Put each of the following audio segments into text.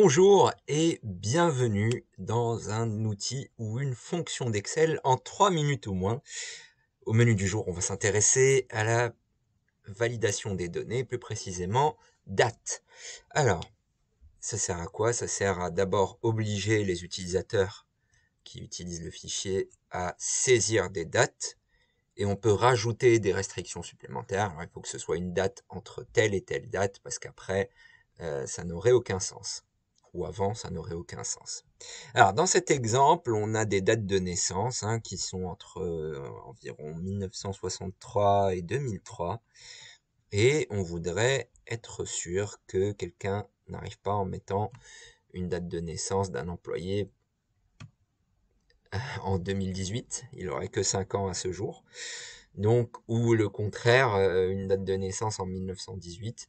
Bonjour et bienvenue dans un outil ou une fonction d'Excel en 3 minutes au moins. Au menu du jour, on va s'intéresser à la validation des données, plus précisément date. Alors, ça sert à quoi Ça sert à d'abord obliger les utilisateurs qui utilisent le fichier à saisir des dates et on peut rajouter des restrictions supplémentaires. il faut que ce soit une date entre telle et telle date parce qu'après, euh, ça n'aurait aucun sens ou avant, ça n'aurait aucun sens. Alors dans cet exemple, on a des dates de naissance hein, qui sont entre euh, environ 1963 et 2003, et on voudrait être sûr que quelqu'un n'arrive pas en mettant une date de naissance d'un employé euh, en 2018, il aurait que 5 ans à ce jour. Donc, ou le contraire, euh, une date de naissance en 1918,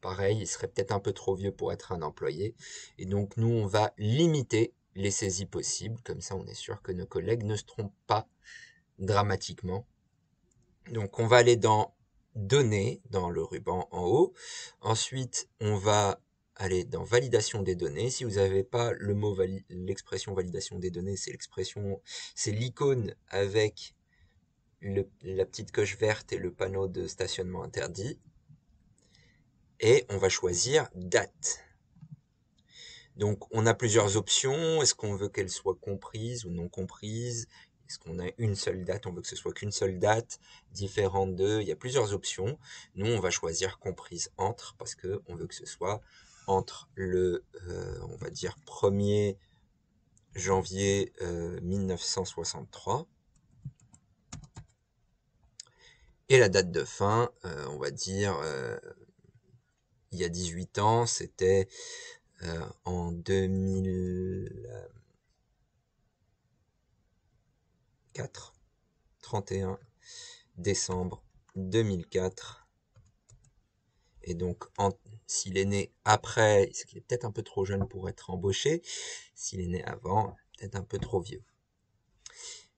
pareil, il serait peut-être un peu trop vieux pour être un employé. Et donc nous, on va limiter les saisies possibles, comme ça on est sûr que nos collègues ne se trompent pas dramatiquement. Donc on va aller dans données, dans le ruban en haut. Ensuite, on va aller dans validation des données. Si vous n'avez pas le mot l'expression validation des données, c'est l'expression, c'est l'icône avec la petite coche verte et le panneau de stationnement interdit et on va choisir date. Donc on a plusieurs options, est-ce qu'on veut qu'elle soit comprise ou non comprise Est-ce qu'on a une seule date On veut que ce soit qu'une seule date, différente de... Il y a plusieurs options. Nous, on va choisir comprise entre parce qu'on veut que ce soit entre le, euh, on va dire, 1er janvier 1963 euh, et la date de fin, euh, on va dire il y a 18 ans, c'était euh, en 2004, 31 décembre 2004. Et donc, s'il est né après, ce qui est peut-être un peu trop jeune pour être embauché, s'il est né avant, peut-être un peu trop vieux.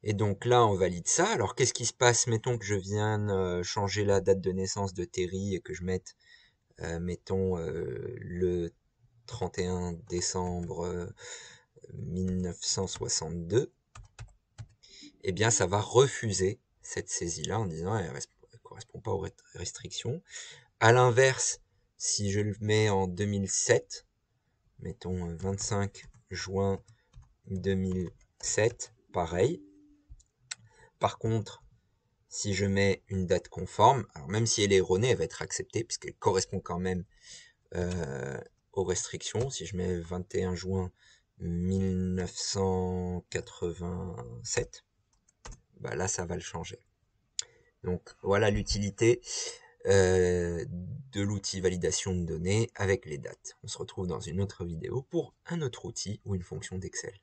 Et donc là, on valide ça. Alors, qu'est-ce qui se passe Mettons que je vienne euh, changer la date de naissance de Terry et que je mette euh, mettons euh, le 31 décembre 1962, euh, eh bien ça va refuser cette saisie-là en disant elle ne correspond pas aux restrictions. À l'inverse, si je le mets en 2007, mettons 25 juin 2007, pareil. Par contre, si je mets une date conforme, alors même si elle est erronée, elle va être acceptée puisqu'elle correspond quand même euh, aux restrictions. Si je mets 21 juin 1987, bah là ça va le changer. Donc voilà l'utilité euh, de l'outil validation de données avec les dates. On se retrouve dans une autre vidéo pour un autre outil ou une fonction d'Excel.